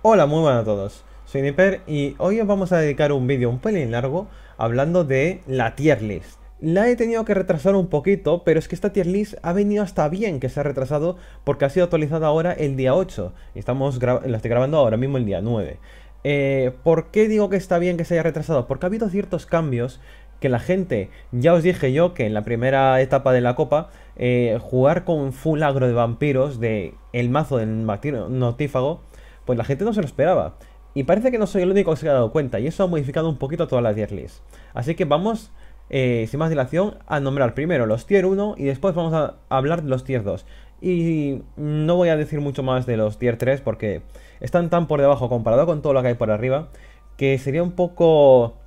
Hola, muy buenas a todos. Soy Nipper y hoy os vamos a dedicar un vídeo un pelín largo hablando de la tier list. La he tenido que retrasar un poquito, pero es que esta tier list ha venido hasta bien que se ha retrasado porque ha sido actualizada ahora el día 8 y estamos la estoy grabando ahora mismo el día 9. Eh, ¿Por qué digo que está bien que se haya retrasado? Porque ha habido ciertos cambios que la gente, ya os dije yo que en la primera etapa de la copa, eh, jugar con full agro de vampiros, de el mazo del notífago, pues la gente no se lo esperaba. Y parece que no soy el único que se ha dado cuenta, y eso ha modificado un poquito todas las tier lists. Así que vamos, eh, sin más dilación, a nombrar primero los tier 1 y después vamos a hablar de los tier 2. Y no voy a decir mucho más de los tier 3 porque están tan por debajo comparado con todo lo que hay por arriba que sería un poco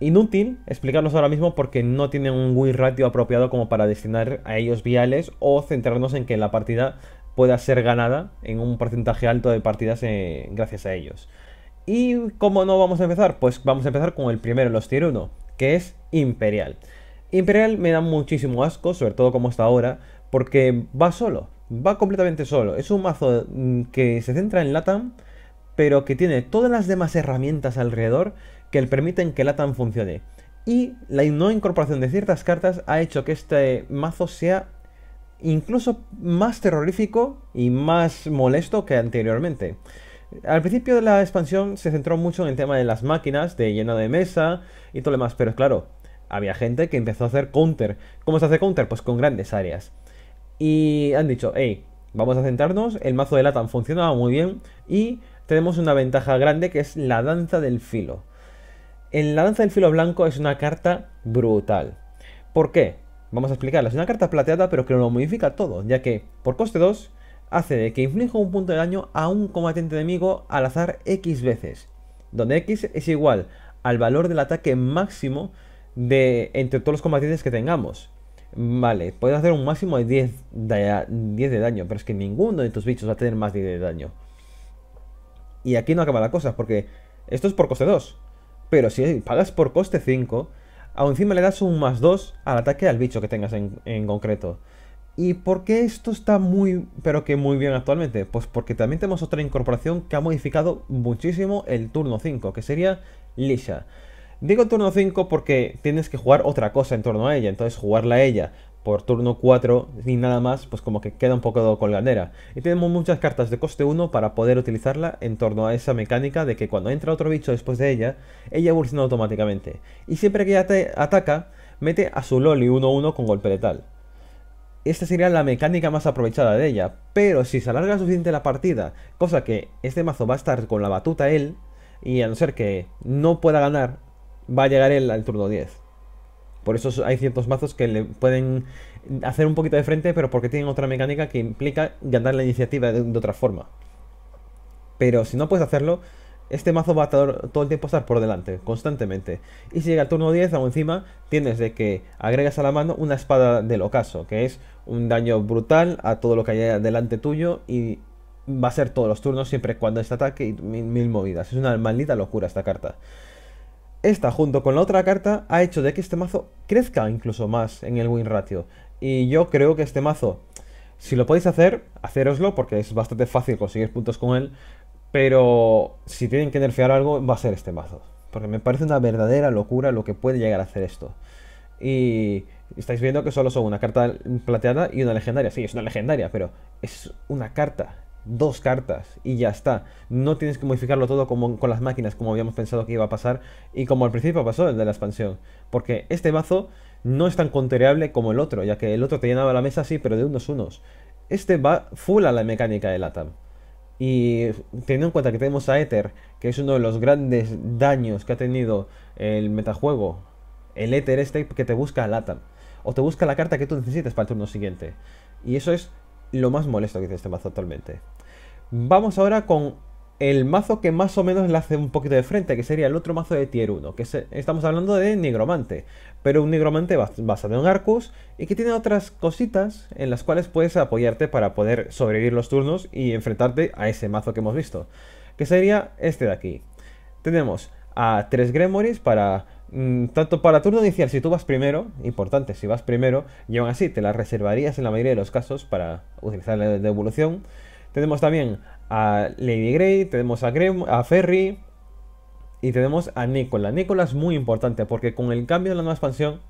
inútil explicarnos ahora mismo porque no tienen un win ratio apropiado como para destinar a ellos viales o centrarnos en que la partida pueda ser ganada en un porcentaje alto de partidas eh, gracias a ellos. ¿Y cómo no vamos a empezar? Pues vamos a empezar con el primero, los tier 1, que es Imperial. Imperial me da muchísimo asco, sobre todo como está ahora, porque va solo, va completamente solo. Es un mazo mm, que se centra en LATAM, pero que tiene todas las demás herramientas alrededor que le permiten que LATAM funcione. Y la no incorporación de ciertas cartas ha hecho que este mazo sea incluso más terrorífico y más molesto que anteriormente. Al principio de la expansión se centró mucho en el tema de las máquinas, de lleno de mesa y todo lo demás, pero claro, había gente que empezó a hacer counter. ¿Cómo se hace counter? Pues con grandes áreas. Y han dicho, hey, vamos a centrarnos, el mazo de Latam funcionaba muy bien y tenemos una ventaja grande que es la danza del filo. En la danza del filo blanco es una carta brutal. ¿Por qué? Vamos a explicarla. Es una carta plateada, pero que lo modifica todo, ya que por coste 2 hace de que inflija un punto de daño a un combatiente enemigo al azar X veces, donde X es igual al valor del ataque máximo de entre todos los combatientes que tengamos. Vale, puedes hacer un máximo de 10 de, 10 de daño, pero es que ninguno de tus bichos va a tener más de 10 de daño. Y aquí no acaba la cosa, porque esto es por coste 2. Pero si pagas por coste 5, Aún encima le das un más 2 al ataque al bicho que tengas en, en concreto. ¿Y por qué esto está muy, pero que muy bien actualmente? Pues porque también tenemos otra incorporación que ha modificado muchísimo el turno 5, que sería Lisha. Digo turno 5 porque tienes que jugar otra cosa en torno a ella, entonces jugarla a ella por turno 4 y nada más, pues como que queda un poco de Y tenemos muchas cartas de coste 1 para poder utilizarla en torno a esa mecánica de que cuando entra otro bicho después de ella, ella evoluciona automáticamente. Y siempre que te ataca, mete a su Loli 1-1 con golpe letal. Esta sería la mecánica más aprovechada de ella, pero si se alarga suficiente la partida, cosa que este mazo va a estar con la batuta él, y a no ser que no pueda ganar, va a llegar él al turno 10. Por eso hay ciertos mazos que le pueden hacer un poquito de frente, pero porque tienen otra mecánica que implica ganar la iniciativa de, otra forma. Pero si no puedes hacerlo, este mazo va a todo el tiempo estar por delante, constantemente. Y si llega el turno 10, o encima, tienes de que agregas a la mano una espada del ocaso, que es un daño brutal a todo lo que haya delante tuyo y va a ser todos los turnos siempre cuando este ataque y mil movidas. Es una maldita locura esta carta. Esta junto con la otra carta ha hecho de que este mazo crezca incluso más en el win ratio. Y yo creo que este mazo, si lo podéis hacer, hacéroslo porque es bastante fácil conseguir puntos con él. Pero si tienen que nerfear algo, va a ser este mazo. Porque me parece una verdadera locura lo que puede llegar a hacer esto. Y estáis viendo que solo son una carta plateada y una legendaria. Sí, es una legendaria, pero es una carta dos cartas y ya está. No tienes que modificarlo todo como con las máquinas, como habíamos pensado que iba a pasar y como al principio pasó el de la expansión. Porque este mazo no es tan contereable como el otro, ya que el otro te llenaba la mesa así pero de unos unos. Este va full a la mecánica del ATAM. Y teniendo en cuenta que tenemos a Ether, que es uno de los grandes daños que ha tenido el metajuego, el Ether este que te busca al ATAM. O te busca la carta que tú necesitas para el turno siguiente. Y eso es lo más molesto que dice este mazo actualmente. Vamos ahora con el mazo que más o menos le hace un poquito de frente, que sería el otro mazo de tier 1, que estamos hablando de Nigromante, pero un Nigromante basado en Arcus y que tiene otras cositas en las cuales puedes apoyarte para poder sobrevivir los turnos y enfrentarte a ese mazo que hemos visto, que sería este de aquí. Tenemos a tres Gremories para mm, tanto para turno inicial, si tú vas primero, importante, si vas primero, y aún así te las reservarías en la mayoría de los casos para utilizar la de evolución. Tenemos también a Lady Grey, tenemos a, Ferry y tenemos a Nicola. Nicola es muy importante porque con el cambio de la nueva expansión,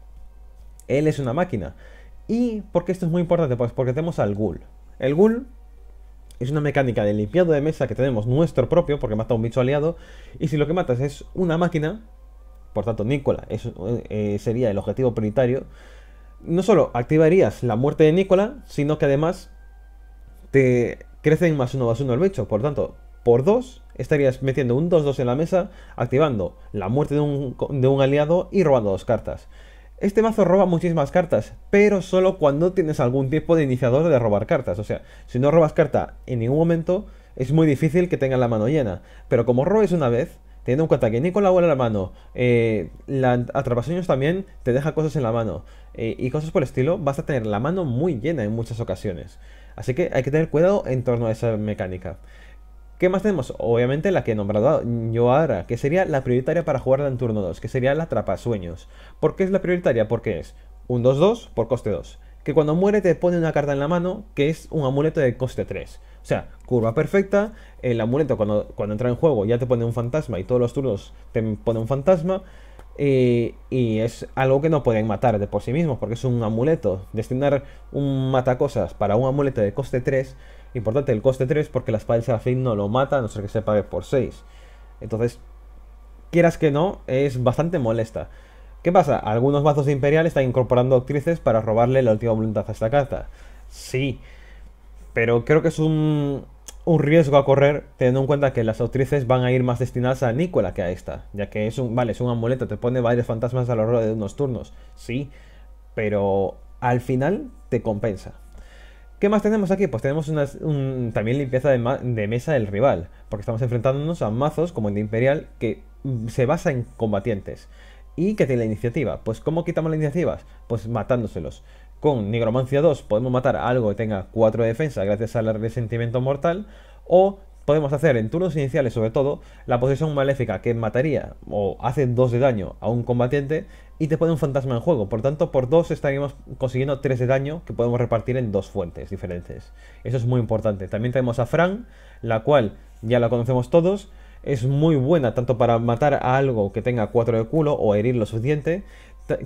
él es una máquina. ¿Y por qué esto es muy importante? Pues porque tenemos al Ghoul. El Ghoul es una mecánica de limpiado de mesa que tenemos nuestro propio, porque mata a un bicho aliado. Y si lo que matas es una máquina, por tanto Nicola eh, sería el objetivo prioritario, no solo activarías la muerte de Nicola, sino que además te crecen más uno más uno el bicho. Por tanto, por dos estarías metiendo un 2-2 en la mesa, activando la muerte de un, aliado y robando dos cartas. Este mazo roba muchísimas cartas, pero solo cuando tienes algún tipo de iniciador de robar cartas. O sea, si no robas carta en ningún momento, es muy difícil que tengas la mano llena. Pero como robes una vez, teniendo en cuenta que ni en la mano, eh, la atrapasueños también te deja cosas en la mano eh, y cosas por el estilo, vas a tener la mano muy llena en muchas ocasiones. Así que hay que tener cuidado en torno a esa mecánica. ¿Qué más tenemos? Obviamente la que he nombrado yo ahora, que sería la prioritaria para jugarla en turno 2, que sería la trapa sueños. ¿Por qué es la prioritaria? Porque es un 2-2 por coste 2, que cuando muere te pone una carta en la mano, que es un amuleto de coste 3. O sea, curva perfecta, el amuleto cuando, cuando entra en juego ya te pone un fantasma y todos los turnos te pone un fantasma, eh, y, es algo que no pueden matar de por sí mismos, porque es un amuleto. Destinar un matacosas para un amuleto de coste 3, importante el coste 3, porque la espada del serafín no lo mata, a no ser que se pague por 6. Entonces, quieras que no, es bastante molesta. ¿Qué pasa? Algunos mazos de Imperial están incorporando actrices para robarle la última voluntad a esta carta. Sí, pero creo que es un un riesgo a correr teniendo en cuenta que las autrices van a ir más destinadas a Nicola que a esta, ya que es un, vale, es un amuleto, te pone varios fantasmas a lo largo de unos turnos, sí, pero al final te compensa. ¿Qué más tenemos aquí? Pues tenemos una, también limpieza de, mesa del rival, porque estamos enfrentándonos a mazos como el de Imperial que mm, se basa en combatientes. ¿Y que tiene la iniciativa? Pues ¿cómo quitamos las iniciativas? Pues matándoselos. Con Nigromancia 2 podemos matar a algo que tenga 4 de defensa gracias al resentimiento mortal. O podemos hacer en turnos iniciales, sobre todo, la posesión maléfica que mataría o hace 2 de daño a un combatiente y te pone un fantasma en juego. Por tanto, por 2 estaríamos consiguiendo 3 de daño que podemos repartir en dos fuentes diferentes. Eso es muy importante. También tenemos a Fran, la cual ya la conocemos todos es muy buena tanto para matar a algo que tenga 4 de culo o herir lo suficiente,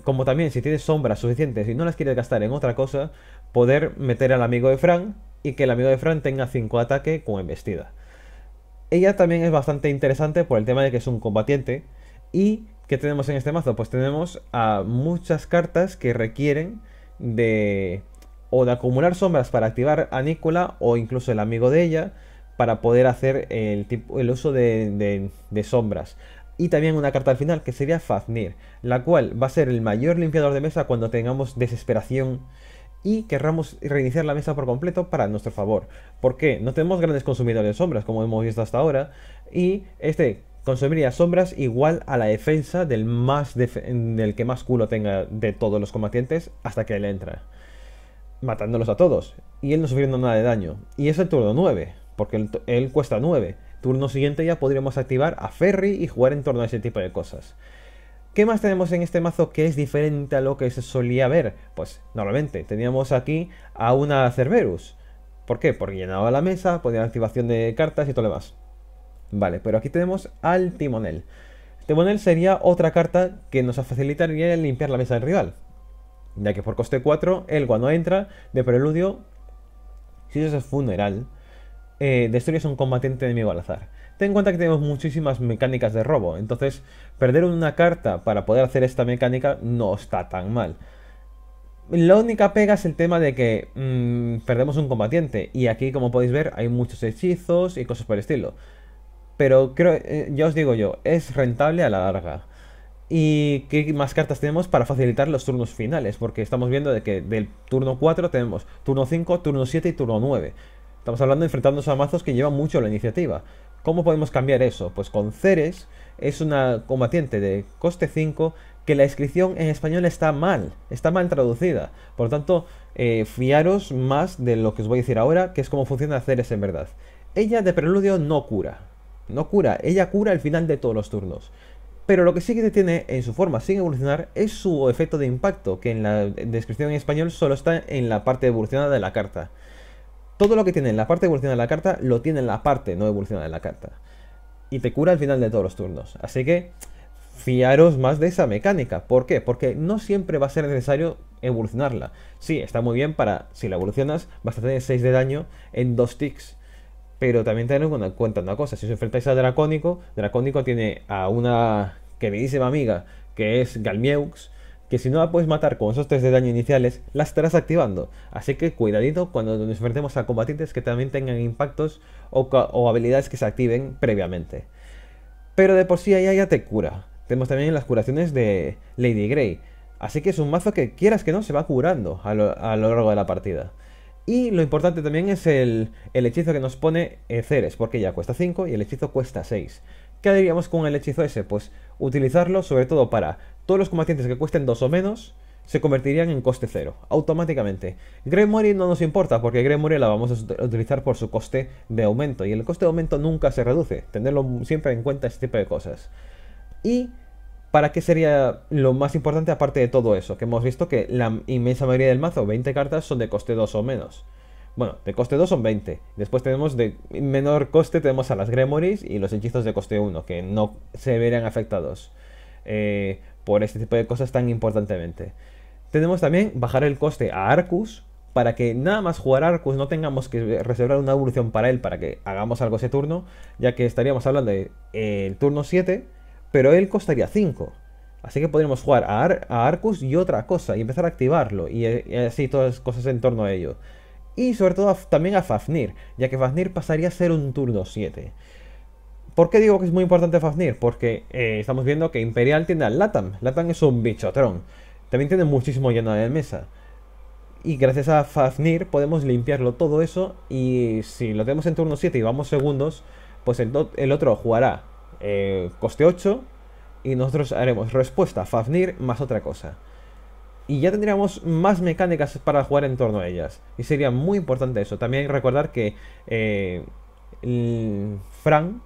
como también si tienes sombras suficientes y no las quieres gastar en otra cosa, poder meter al amigo de Fran y que el amigo de Fran tenga 5 ataque con embestida. Ella también es bastante interesante por el tema de que es un combatiente y que tenemos en este mazo, pues tenemos a muchas cartas que requieren de o de acumular sombras para activar a Nicola o incluso el amigo de ella para poder hacer el, tipo, el uso de sombras y también una carta al final que sería Fafnir, la cual va a ser el mayor limpiador de mesa cuando tengamos desesperación y querramos reiniciar la mesa por completo para nuestro favor. Porque no tenemos grandes consumidores de sombras como hemos visto hasta ahora y este consumiría sombras igual a la defensa del, más que más culo tenga de todos los combatientes hasta que él entra. Matándolos a todos y él no sufriendo nada de daño. Y es el turno 9, porque él, él cuesta 9 turno siguiente ya podríamos activar a Ferry y jugar en torno a ese tipo de cosas. ¿Qué más tenemos en este mazo que es diferente a lo que se solía ver? Pues normalmente teníamos aquí a una Cerberus. ¿Por qué? Porque llenaba la mesa, ponía activación de cartas y todo lo demás. Vale, pero aquí tenemos al Timonel. Timonel sería otra carta que nos facilitaría limpiar la mesa del rival. Ya que por coste 4, él cuando entra de preludio, si eso es funeral, eh, destruyes un combatiente enemigo al azar. Ten en cuenta que tenemos muchísimas mecánicas de robo, entonces perder una carta para poder hacer esta mecánica no está tan mal. La única pega es el tema de que mm, perdemos un combatiente. Y aquí, como podéis ver, hay muchos hechizos y cosas por el estilo. Pero creo, eh, ya os digo yo, es rentable a la larga. ¿Y qué más cartas tenemos para facilitar los turnos finales? Porque estamos viendo de que del turno 4 tenemos turno 5, turno 7 y turno 9. Estamos hablando de enfrentarnos a mazos que llevan mucho la iniciativa. ¿Cómo podemos cambiar eso? Pues con Ceres es una combatiente de coste 5 que la inscripción en español está mal, está mal traducida. Por lo tanto, eh, fiaros más de lo que os voy a decir ahora, que es cómo funciona Ceres en verdad. Ella de preludio no cura, no cura, ella cura al final de todos los turnos. Pero lo que sí que tiene en su forma sin evolucionar es su efecto de impacto, que en la descripción en español solo está en la parte evolucionada de la carta. Todo lo que tiene en la parte evolucionada de la carta lo tiene en la parte no evolucionada de la carta. Y te cura al final de todos los turnos. Así que fiaros más de esa mecánica. ¿Por qué? Porque no siempre va a ser necesario evolucionarla. Sí, está muy bien para, si la evolucionas, vas a tener 6 de daño en 2 ticks. Pero también tened en cuenta una cosa, si os enfrentáis a Dracónico, Dracónico tiene a una queridísima amiga que es Galmieux, que si no la puedes matar con esos tres de daño iniciales, la estarás activando. Así que cuidadito cuando nos enfrentemos a combatientes que también tengan impactos o, habilidades que se activen previamente. Pero de por sí ella ya te cura. Tenemos también las curaciones de Lady Grey. Así que es un mazo que quieras que no se va curando a lo, largo de la partida. Y lo importante también es el, el hechizo que nos pone Ceres, porque ya cuesta 5 y el hechizo cuesta 6. ¿Qué haríamos con el hechizo ese? Pues utilizarlo sobre todo para todos los combatientes que cuesten 2 o menos se convertirían en coste 0, automáticamente. Gremory no nos importa, porque Gremory la vamos a utilizar por su coste de aumento, y el coste de aumento nunca se reduce, tenerlo siempre en cuenta este tipo de cosas. Y... ¿Para qué sería lo más importante aparte de todo eso? Que hemos visto que la inmensa mayoría del mazo, 20 cartas, son de coste 2 o menos. Bueno, de coste 2 son 20. Después tenemos de menor coste, tenemos a las Gremories y los hechizos de coste 1, que no se verían afectados. Eh, por este tipo de cosas tan importantemente. Tenemos también bajar el coste a Arcus para que nada más jugar Arcus no tengamos que reservar una evolución para él para que hagamos algo ese turno, ya que estaríamos hablando del eh, turno 7, pero él costaría 5. Así que podríamos jugar a, Arcus y otra cosa, y empezar a activarlo, eh, y, así todas las cosas en torno a ello. Y sobre todo también a Fafnir, ya que Fafnir pasaría a ser un turno 7. ¿Por qué digo que es muy importante Fafnir? Porque eh, estamos viendo que Imperial tiene a Latam. Latam es un bichotrón. También tiene muchísimo lleno de mesa. Y gracias a Fafnir podemos limpiarlo todo eso. Y si lo tenemos en turno 7 y vamos segundos, pues el, otro jugará eh, coste 8. Y nosotros haremos respuesta Fafnir más otra cosa. Y ya tendríamos más mecánicas para jugar en torno a ellas. Y sería muy importante eso. También recordar que eh, Fran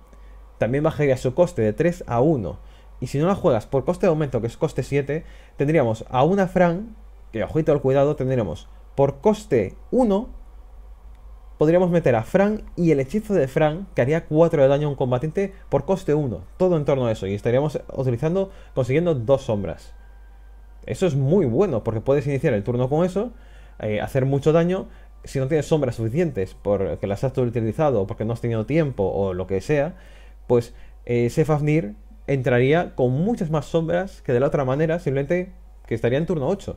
también bajaría su coste de 3 a 1. Y si no la juegas por coste de aumento, que es coste 7, tendríamos a una Fran, que juicio al cuidado, tendríamos por coste 1, podríamos meter a Fran y el hechizo de Fran, que haría 4 de daño a un combatiente por coste 1. Todo en torno a eso. Y estaríamos utilizando, consiguiendo dos sombras. Eso es muy bueno, porque puedes iniciar el turno con eso, eh, hacer mucho daño. Si no tienes sombras suficientes porque las has utilizado o porque no has tenido tiempo o lo que sea, pues ese eh, Fafnir entraría con muchas más sombras que de la otra manera, simplemente que estaría en turno 8.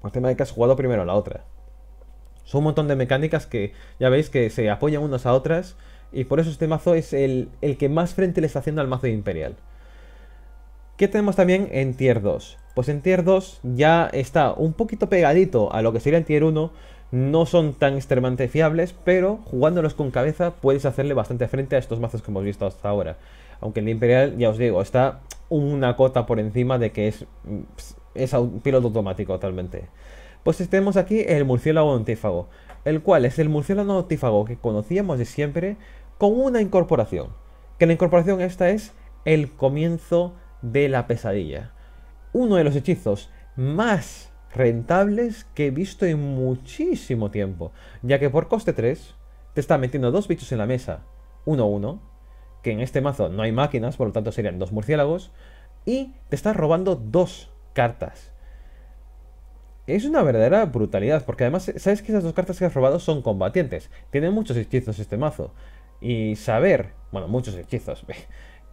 Por tema de que has jugado primero la otra. Son un montón de mecánicas que ya veis que se apoyan unas a otras. Y por eso este mazo es el, el que más frente le está haciendo al mazo de Imperial. ¿Qué tenemos también en tier 2? Pues en tier 2 ya está un poquito pegadito a lo que sería en tier 1, no son tan extremadamente fiables, pero jugándolos con cabeza puedes hacerle bastante frente a estos mazos que hemos visto hasta ahora. Aunque el Imperial, ya os digo, está una cota por encima de que es, mm, es piloto automático totalmente. Pues tenemos aquí el murciélago antífago, el cual es el murciélago antífago que conocíamos de siempre con una incorporación. Que la incorporación esta es el comienzo de la pesadilla. Uno de los hechizos más rentables que he visto en muchísimo tiempo, ya que por coste 3 te está metiendo dos bichos en la mesa, 1-1, que en este mazo no hay máquinas, por lo tanto serían dos murciélagos, y te estás robando dos cartas. Es una verdadera brutalidad, porque además sabes que esas dos cartas que has robado son combatientes, tienen muchos hechizos este mazo, y saber, bueno, muchos hechizos,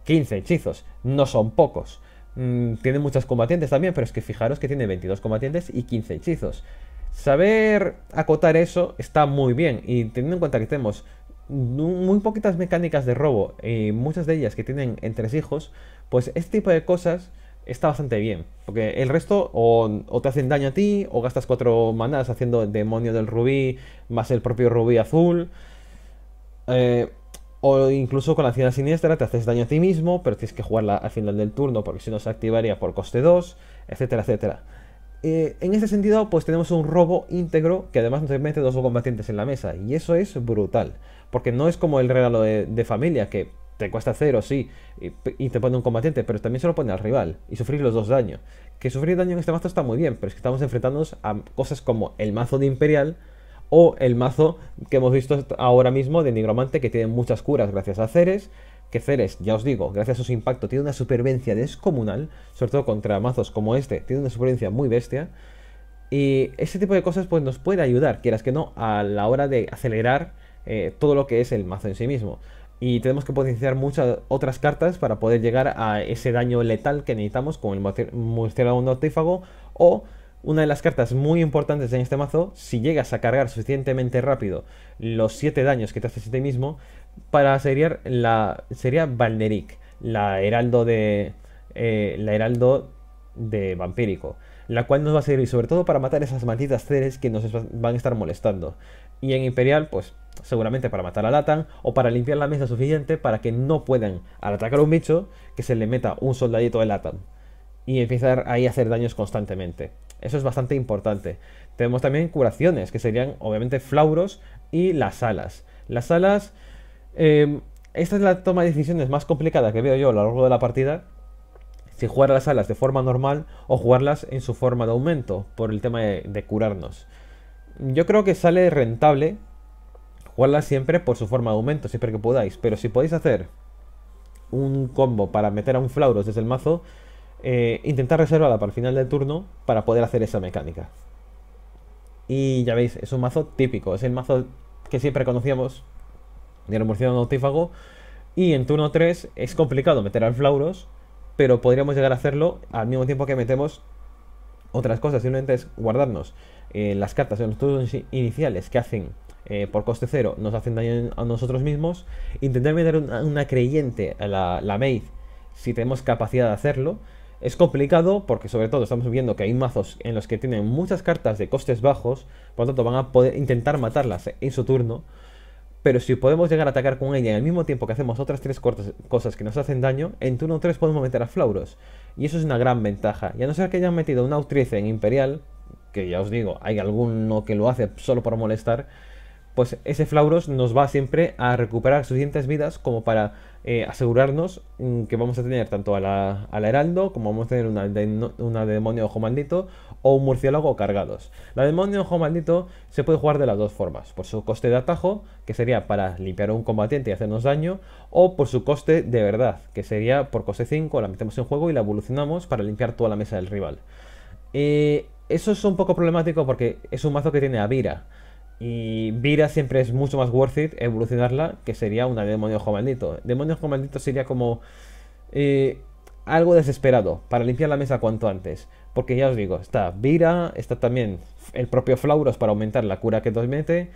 15 hechizos, no son pocos. Mm, tiene muchas combatientes también, pero es que fijaros que tiene 22 combatientes y 15 hechizos. Saber acotar eso está muy bien y teniendo en cuenta que tenemos muy poquitas mecánicas de robo y muchas de ellas que tienen hijos pues este tipo de cosas está bastante bien. Porque el resto o, te hacen daño a ti o gastas cuatro manadas haciendo demonio del rubí más el propio rubí azul. Eh, o incluso con la acción siniestra te haces daño a ti mismo, pero tienes que jugarla al final del turno porque si no se activaría por coste 2, etcétera, etcétera. Eh, en este sentido, pues tenemos un robo íntegro que además nos mete dos combatientes en la mesa. Y eso es brutal. Porque no es como el regalo de, familia, que te cuesta cero, sí, y, te pone un combatiente, pero también se lo pone al rival. Y sufrir los dos daños. Que sufrir daño en este mazo está muy bien, pero es que estamos enfrentándonos a cosas como el mazo de Imperial, o el mazo que hemos visto ahora mismo de Nigromante que tiene muchas curas gracias a Ceres, que Ceres, ya os digo, gracias a su impacto tiene una supervivencia descomunal, sobre todo contra mazos como este, tiene una supervivencia muy bestia. Y ese tipo de cosas pues nos puede ayudar, quieras que no, a la hora de acelerar eh, todo lo que es el mazo en sí mismo. Y tenemos que potenciar muchas otras cartas para poder llegar a ese daño letal que necesitamos con el un Noctífago o una de las cartas muy importantes en este mazo, si llegas a cargar suficientemente rápido los 7 daños que te haces a ti mismo, para la, sería Valneric, la heraldo de, eh, la heraldo de vampírico, la cual nos va a servir sobre todo para matar esas malditas Ceres que nos van a estar molestando. Y en Imperial, pues seguramente para matar a Latan o para limpiar la mesa suficiente para que no puedan, al atacar a un bicho, que se le meta un soldadito de Latan y empezar ahí a hacer daños constantemente. Eso es bastante importante. Tenemos también curaciones, que serían obviamente flauros y las alas. Las alas... Em, esta es la toma de decisiones más complicada que veo yo a lo largo de la partida. Si jugar las alas de forma normal o jugarlas en su forma de aumento, por el tema de, de curarnos. Yo creo que sale rentable jugarlas siempre por su forma de aumento, siempre que podáis. Pero si podéis hacer un combo para meter a un Flauros desde el mazo, eh, intentar reservarla para el final del turno para poder hacer esa mecánica. Y ya veis, es un mazo típico, es el mazo que siempre conocíamos de la Y en turno 3 es complicado meter al Flauros, pero podríamos llegar a hacerlo al mismo tiempo que metemos otras cosas. Simplemente es guardarnos eh, las cartas en los turnos iniciales que hacen eh, por coste cero, nos hacen daño a nosotros mismos. Intentar meter una, creyente a la, la Maid si tenemos capacidad de hacerlo. Es complicado porque sobre todo estamos viendo que hay mazos en los que tienen muchas cartas de costes bajos, por lo tanto van a poder intentar matarlas en su turno. Pero si podemos llegar a atacar con ella al mismo tiempo que hacemos otras tres cosas que nos hacen daño, en turno 3 podemos meter a Flauros. Y eso es una gran ventaja. Y a no ser que hayan metido una autrice en Imperial, que ya os digo, hay alguno que lo hace solo por molestar, pues ese Flauros nos va siempre a recuperar suficientes vidas como para eh, asegurarnos mm, que vamos a tener tanto a la, Heraldo como vamos a tener una, demonio ojo maldito o un murciélago cargados. La demonio ojo maldito se puede jugar de las dos formas, por su coste de atajo, que sería para limpiar a un combatiente y hacernos daño, o por su coste de verdad, que sería por coste 5, la metemos en juego y la evolucionamos para limpiar toda la mesa del rival. Eh, eso es un poco problemático porque es un mazo que tiene a Vira. Y Vira siempre es mucho más worth it evolucionarla que sería una demonio maldito. Demonio maldito sería como eh, algo desesperado para limpiar la mesa cuanto antes. Porque ya os digo, está Vira, está también el propio Flauros para aumentar la cura que dos mete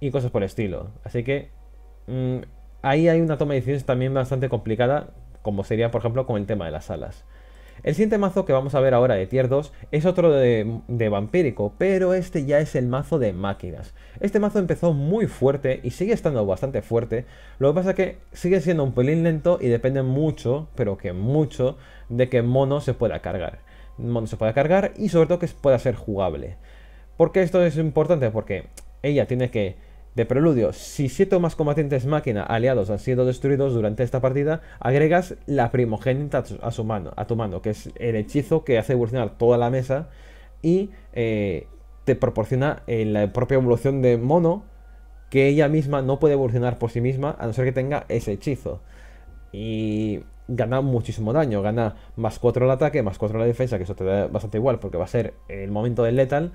y cosas por el estilo. Así que mm, ahí hay una toma de decisiones también bastante complicada, como sería por ejemplo con el tema de las alas. El siguiente mazo que vamos a ver ahora de tier 2 es otro de, vampírico, pero este ya es el mazo de máquinas. Este mazo empezó muy fuerte y sigue estando bastante fuerte, lo que pasa es que sigue siendo un pelín lento y depende mucho, pero que mucho, de que mono se pueda cargar. Mono se pueda cargar y sobre todo que pueda ser jugable. ¿Por qué esto es importante? Porque ella tiene que de preludio, si siete o más combatientes máquina aliados han sido destruidos durante esta partida, agregas la primogénita a, su mano, tu mano, que es el hechizo que hace evolucionar toda la mesa y eh, te proporciona eh, la propia evolución de mono que ella misma no puede evolucionar por sí misma a no ser que tenga ese hechizo. Y gana muchísimo daño, gana más 4 al ataque, más 4 a la defensa, que eso te da bastante igual porque va a ser el momento del letal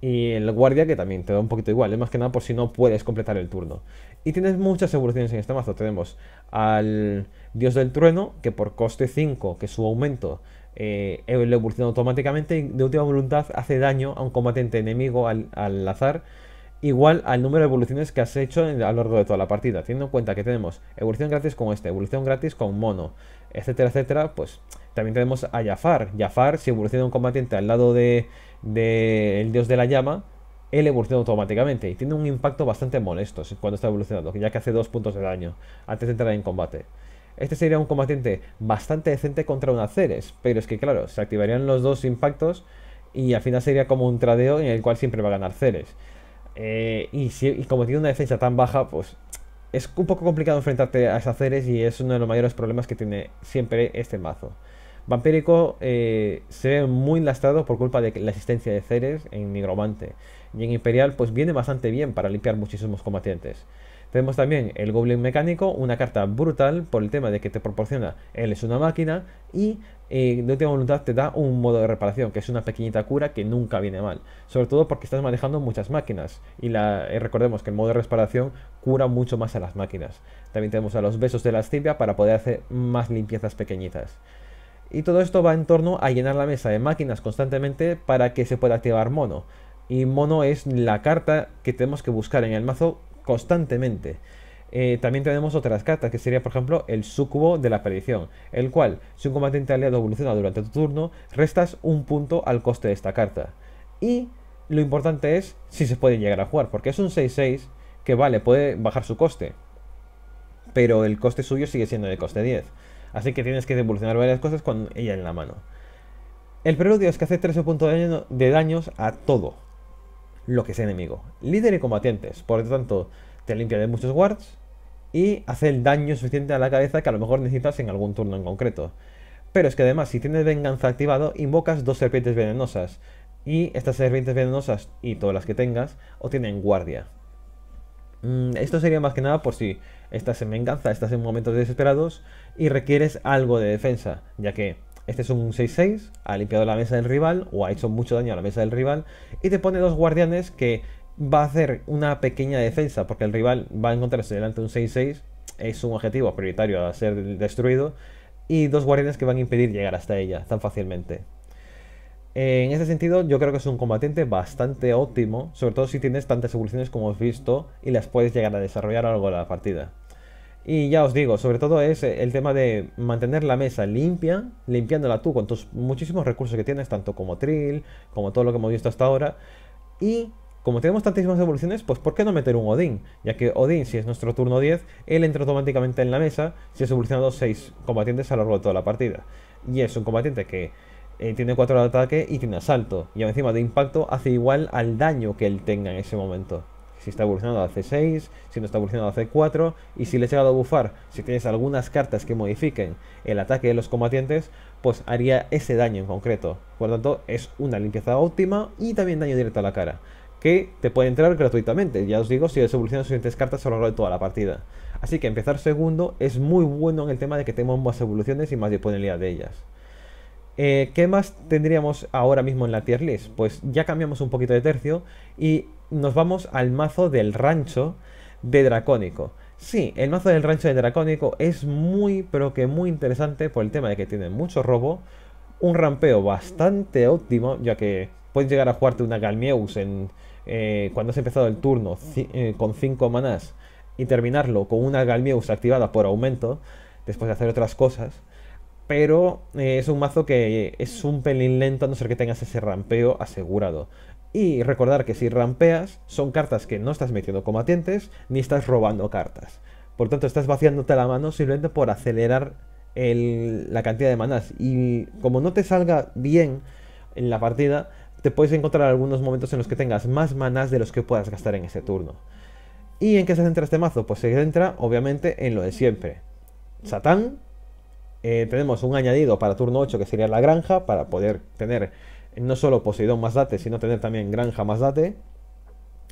y el guardia que también te da un poquito igual, es más que nada por si no puedes completar el turno. Y tienes muchas evoluciones en este mazo. Tenemos al Dios del Trueno, que por coste 5, que su aumento, eh, evoluciona automáticamente y de última voluntad hace daño a un combatiente enemigo al, al, azar, igual al número de evoluciones que has hecho a lo largo de toda la partida. Teniendo en cuenta que tenemos evolución gratis con este, evolución gratis con mono, etcétera, etcétera, pues también tenemos a Jafar. Jafar, si evoluciona un combatiente al lado del de, el dios de la llama, él evoluciona automáticamente y tiene un impacto bastante molesto cuando está evolucionando, ya que hace dos puntos de daño antes de entrar en combate. Este sería un combatiente bastante decente contra un Aceres, pero es que claro, se activarían los dos impactos y al final sería como un tradeo en el cual siempre va a ganar Ceres. Eh, y, si, y como tiene una defensa tan baja, pues es un poco complicado enfrentarte a esas Ceres y es uno de los mayores problemas que tiene siempre este mazo. Vampírico eh, se ve muy lastrado por culpa de la existencia de Ceres en Nigromante. Y en Imperial pues viene bastante bien para limpiar muchísimos combatientes. Tenemos también el Goblin Mecánico, una carta brutal por el tema de que te proporciona, él es una máquina y eh, de última voluntad te da un modo de reparación, que es una pequeñita cura que nunca viene mal. Sobre todo porque estás manejando muchas máquinas. Y la, eh, recordemos que el modo de reparación cura mucho más a las máquinas. También tenemos a los besos de la estibia para poder hacer más limpiezas pequeñitas. Y todo esto va en torno a llenar la mesa de máquinas constantemente para que se pueda activar mono. Y mono es la carta que tenemos que buscar en el mazo constantemente. Eh, también tenemos otras cartas, que sería por ejemplo el sucubo de la perdición el cual, si un combatiente aliado evoluciona durante tu turno, restas un punto al coste de esta carta. Y lo importante es si se puede llegar a jugar, porque es un 6-6 que vale, puede bajar su coste, pero el coste suyo sigue siendo de coste 10. Así que tienes que evolucionar varias cosas con ella en la mano. El preludio es que hace 13 puntos de daño, de daños a todo, lo que sea enemigo. Líder y combatientes, por lo tanto, te limpia de muchos wards y hace el daño suficiente a la cabeza que a lo mejor necesitas en algún turno en concreto. Pero es que además, si tienes venganza activado, invocas dos serpientes venenosas. Y estas serpientes venenosas y todas las que tengas obtienen guardia. Mm, esto sería más que nada por si estás en venganza, estás en momentos desesperados y requieres algo de defensa, ya que este es un 6-6, ha limpiado la mesa del rival o ha hecho mucho daño a la mesa del rival y te pone dos guardianes que va a hacer una pequeña defensa porque el rival va a encontrarse delante de un 6-6, es un objetivo prioritario a ser destruido y dos guardianes que van a impedir llegar hasta ella tan fácilmente. En este sentido, yo creo que es un combatiente bastante óptimo, sobre todo si tienes tantas evoluciones como has visto y las puedes llegar a desarrollar a lo largo de la partida. Y ya os digo, sobre todo es eh, el tema de mantener la mesa limpia, limpiándola tú con tus muchísimos recursos que tienes, tanto como Trill, como todo lo que hemos visto hasta ahora. Y como tenemos tantísimas evoluciones, pues ¿por qué no meter un Odín? Ya que Odín, si es nuestro turno 10, él entra automáticamente en la mesa si has evolucionado 6 combatientes a lo largo de toda la partida. Y es un combatiente que eh, tiene 4 de ataque y tiene asalto. Y encima de impacto hace igual al daño que él tenga en ese momento si está evolucionando a C6, si no está evolucionando a C4, y si le he llegado a bufar, si tienes algunas cartas que modifiquen el ataque de los combatientes, pues haría ese daño en concreto. Por lo tanto, es una limpieza óptima y también daño directo a la cara, que te puede entrar gratuitamente, ya os digo, si es evolucionan suficientes siguientes cartas a lo largo de toda la partida. Así que empezar segundo es muy bueno en el tema de que tenemos más evoluciones y más disponibilidad de ellas. Eh, ¿Qué más tendríamos ahora mismo en la tier list? Pues ya cambiamos un poquito de tercio y nos vamos al mazo del rancho de Dracónico. Sí, el mazo del rancho de Dracónico es muy, pero que muy interesante por el tema de que tiene mucho robo, un rampeo bastante óptimo, ya que puedes llegar a jugarte una Galmieus en, eh, cuando has empezado el turno eh, con 5 manás y terminarlo con una Galmieus activada por aumento, después de hacer otras cosas. Pero eh, es un mazo que es un pelín lento a no ser que tengas ese rampeo asegurado. Y recordar que si rampeas, son cartas que no estás metiendo combatientes ni estás robando cartas. Por tanto, estás vaciándote la mano simplemente por acelerar la cantidad de manás. Y como no te salga bien en la partida, te puedes encontrar algunos momentos en los que tengas más manás de los que puedas gastar en ese turno. ¿Y en qué se centra este mazo? Pues se centra, obviamente, en lo de siempre. Satán, eh, tenemos un añadido para turno 8 que sería la granja, para poder tener no solo Poseidón más date, sino tener también granja más date.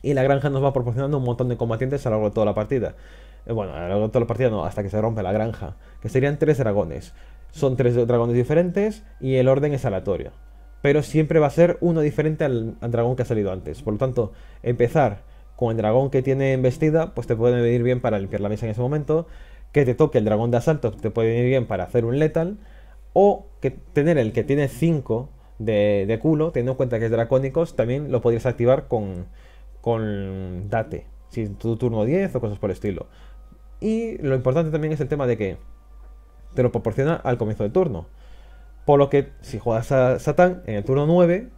Y la granja nos va proporcionando un montón de combatientes a lo largo de toda la partida. Eh, bueno, a lo largo de toda la partida no, hasta que se rompe la granja, que serían tres dragones. Son tres dragones diferentes y el orden es aleatorio. Pero siempre va a ser uno diferente al, dragón que ha salido antes. Por lo tanto, empezar con el dragón que tiene embestida, pues te puede venir bien para limpiar la mesa en ese momento que te toque el dragón de asalto te puede venir bien para hacer un letal. O que tener el que tiene 5 de, de, culo, teniendo en cuenta que es dracónicos, también lo podrías activar con, con date. Si tu turno 10 o cosas por el estilo. Y lo importante también es el tema de que te lo proporciona al comienzo del turno. Por lo que si juegas a Satán en el turno 9,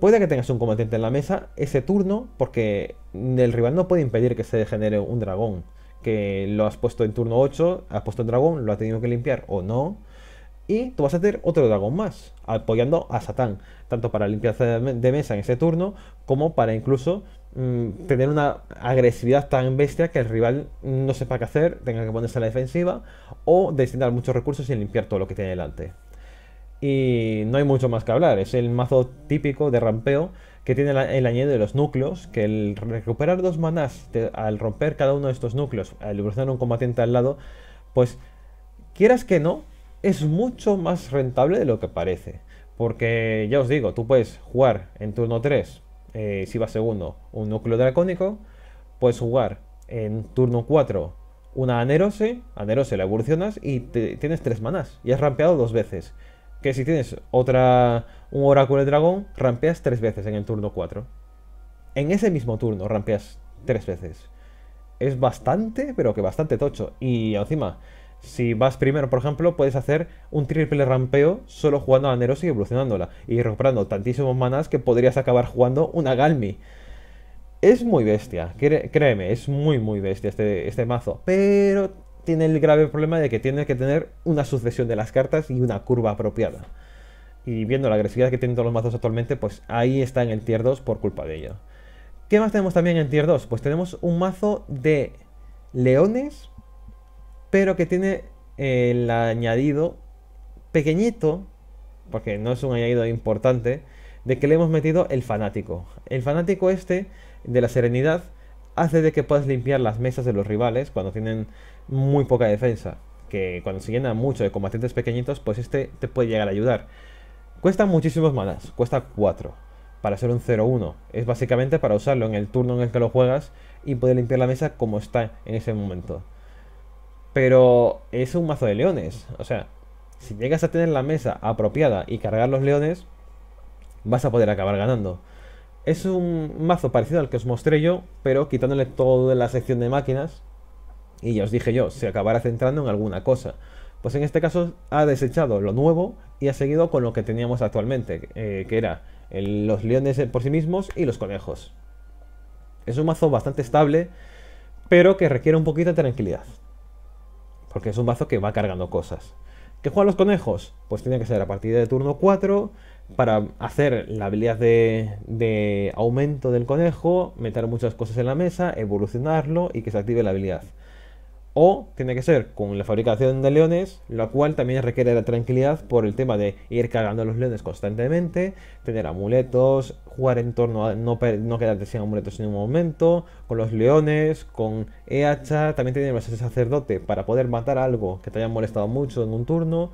puede que tengas un combatiente en la mesa ese turno porque el rival no puede impedir que se genere un dragón que lo has puesto en turno 8, has puesto el dragón, lo ha tenido que limpiar o no. Y tú vas a tener otro dragón más, apoyando a Satán, tanto para limpiarse de mesa en ese turno, como para incluso mm, tener una agresividad tan bestia que el rival no sepa qué hacer, tenga que ponerse a la defensiva, o destinar muchos recursos y limpiar todo lo que tiene delante. Y no hay mucho más que hablar, es el mazo típico de rampeo que tiene el añadido de los núcleos, que el recuperar dos manás al romper cada uno de estos núcleos, al evolucionar un combatiente al lado, pues quieras que no, es mucho más rentable de lo que parece. Porque ya os digo, tú puedes jugar en turno 3, eh, si va segundo, un núcleo dracónico, puedes jugar en turno 4 una Anerose, Anerose la evolucionas y tienes tres manás y has rampeado dos veces. Que si tienes otra un oráculo de dragón, rampeas tres veces en el turno 4. En ese mismo turno rampeas tres veces. Es bastante, pero que bastante tocho. Y encima, si vas primero, por ejemplo, puedes hacer un triple rampeo solo jugando a la y evolucionándola. Y recuperando tantísimos manas que podrías acabar jugando una Galmi. Es muy bestia, créeme, es muy muy bestia este, este mazo. Pero tiene el grave problema de que tiene que tener una sucesión de las cartas y una curva apropiada. Y viendo la agresividad que tienen todos los mazos actualmente, pues ahí está en el tier 2 por culpa de ello. ¿Qué más tenemos también en tier 2? Pues tenemos un mazo de leones, pero que tiene el añadido pequeñito, porque no es un añadido importante, de que le hemos metido el fanático. El fanático este de la serenidad hace de que puedas limpiar las mesas de los rivales cuando tienen muy poca defensa, que cuando se llena mucho de combatientes pequeñitos, pues este te puede llegar a ayudar. Cuesta muchísimos manas, cuesta 4 para ser un 0-1. Es básicamente para usarlo en el turno en el que lo juegas y poder limpiar la mesa como está en ese momento. Pero es un mazo de leones, o sea, si llegas a tener la mesa apropiada y cargar los leones, vas a poder acabar ganando. Es un mazo parecido al que os mostré yo, pero quitándole toda la sección de máquinas, y ya os dije yo, se acabará centrando en alguna cosa. Pues en este caso ha desechado lo nuevo y ha seguido con lo que teníamos actualmente, eh, que era los leones por sí mismos y los conejos. Es un mazo bastante estable, pero que requiere un poquito de tranquilidad. Porque es un mazo que va cargando cosas. ¿Qué juegan los conejos? Pues tiene que ser a partir de turno 4 para hacer la habilidad de, de, aumento del conejo, meter muchas cosas en la mesa, evolucionarlo y que se active la habilidad o tiene que ser con la fabricación de leones, lo cual también requiere la tranquilidad por el tema de ir cagando a los leones constantemente, tener amuletos, jugar en torno a no, no quedarte sin amuletos en un momento, con los leones, con EHA, también tener ese sacerdote para poder matar algo que te haya molestado mucho en un turno.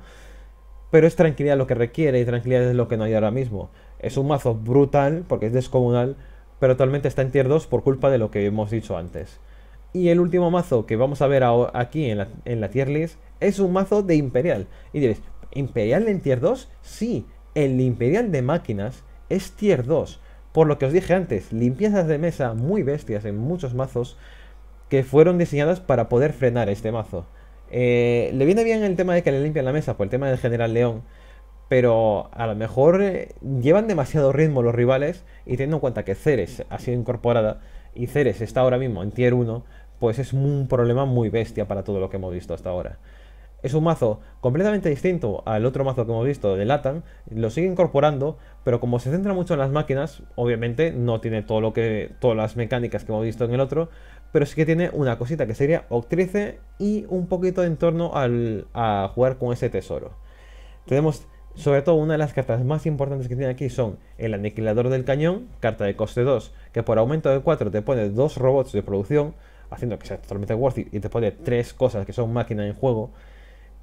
Pero es tranquilidad lo que requiere y tranquilidad es lo que no hay ahora mismo. Es un mazo brutal porque es descomunal, pero totalmente está en tier 2 por culpa de lo que hemos dicho antes. Y el último mazo que vamos a ver aquí en la, en tier list es un mazo de Imperial. Y diréis, ¿Imperial en tier 2? Sí, el Imperial de máquinas es tier 2. Por lo que os dije antes, limpiezas de mesa muy bestias en muchos mazos que fueron diseñadas para poder frenar este mazo. Eh, le viene bien el tema de que le limpian la mesa por el tema del General León, pero a lo mejor eh, llevan demasiado ritmo los rivales y teniendo en cuenta que Ceres ha sido incorporada y Ceres está ahora mismo en tier 1, pues es un problema muy bestia para todo lo que hemos visto hasta ahora. Es un mazo completamente distinto al otro mazo que hemos visto de Latam, lo sigue incorporando, pero como se centra mucho en las máquinas, obviamente no tiene todo lo que todas las mecánicas que hemos visto en el otro, pero sí que tiene una cosita que sería Octrice y un poquito en torno al, a jugar con ese tesoro. Tenemos sobre todo una de las cartas más importantes que tiene aquí son el aniquilador del cañón, carta de coste 2, que por aumento de 4 te pone dos robots de producción, haciendo que sea totalmente worth it y te pone tres cosas que son máquinas en juego.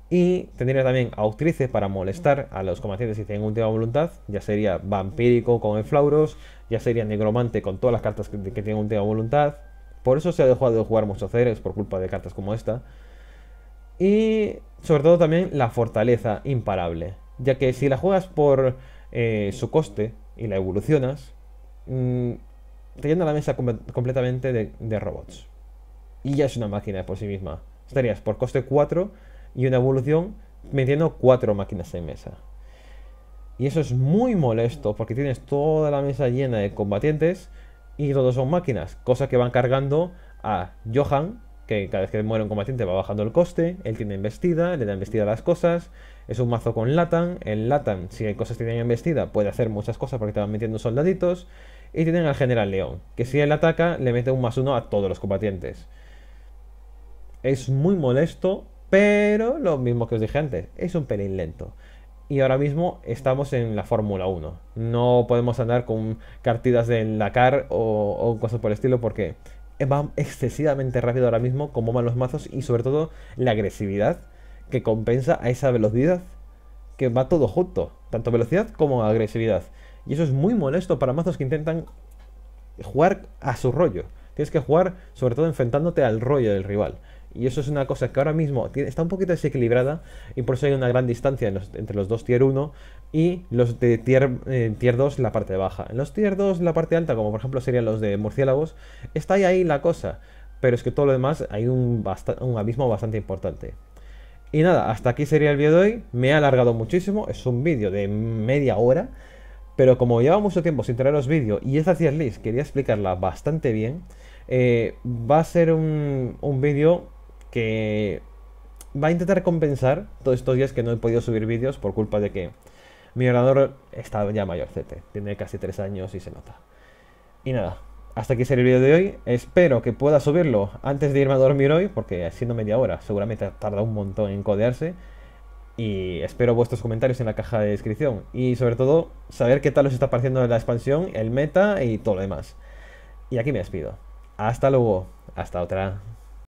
Y tendría también autrices para molestar a los combatientes si tienen última voluntad. Ya sería vampírico con el Flauros, ya sería negromante con todas las cartas que, que tienen última voluntad. Por eso se ha dejado de jugar muchos Ceres por culpa de cartas como esta. Y sobre todo también la fortaleza imparable. Ya que si la juegas por eh, su coste y la evolucionas, mm, te llena la mesa completamente de robots y ya es una máquina por sí misma. Estarías por coste 4 y una evolución metiendo 4 máquinas en mesa. Y eso es muy molesto porque tienes toda la mesa llena de combatientes y todos son máquinas, cosa que van cargando a Johan, que cada vez que muere un combatiente va bajando el coste, él tiene embestida, le da embestida a las cosas, es un mazo con Latan, el Latan si hay cosas que tienen embestida puede hacer muchas cosas porque te van metiendo soldaditos, y tienen al general León, que si él ataca le mete un más uno a todos los combatientes. Es muy molesto, pero lo mismo que os dije antes, es un pelín lento. Y ahora mismo estamos en la Fórmula 1. No podemos andar con cartidas de la o, o cosas por el estilo porque va excesivamente rápido ahora mismo como van los mazos y sobre todo la agresividad que compensa a esa velocidad que va todo junto, tanto velocidad como agresividad. Y eso es muy molesto para mazos que intentan jugar a su rollo. Tienes que jugar sobre todo enfrentándote al rollo del rival. Y eso es una cosa que ahora mismo está un poquito desequilibrada y por eso hay una gran distancia entre los dos tier 1 y los de tier, eh, tier 2 la parte baja. En los tier 2 la parte alta, como por ejemplo serían los de murciélagos, está ahí, la cosa. Pero es que todo lo demás hay un, abismo bastante importante. Y nada, hasta aquí sería el vídeo de hoy. Me he alargado muchísimo, es un vídeo de media hora. Pero como lleva mucho tiempo sin traeros vídeos y esta tier list quería explicarla bastante bien, eh, va a ser un vídeo que va a intentar compensar todos estos días que no he podido subir vídeos por culpa de que mi ordenador está ya mayorcete, tiene casi 3 años y se nota. Y nada, hasta aquí será el vídeo de hoy. Espero que pueda subirlo antes de irme a dormir hoy, porque siendo media hora seguramente tarda un montón en codearse. Y espero vuestros comentarios en la caja de descripción. Y sobre todo, saber qué tal os está pareciendo la expansión, el meta y todo lo demás. Y aquí me despido. Hasta luego. Hasta otra.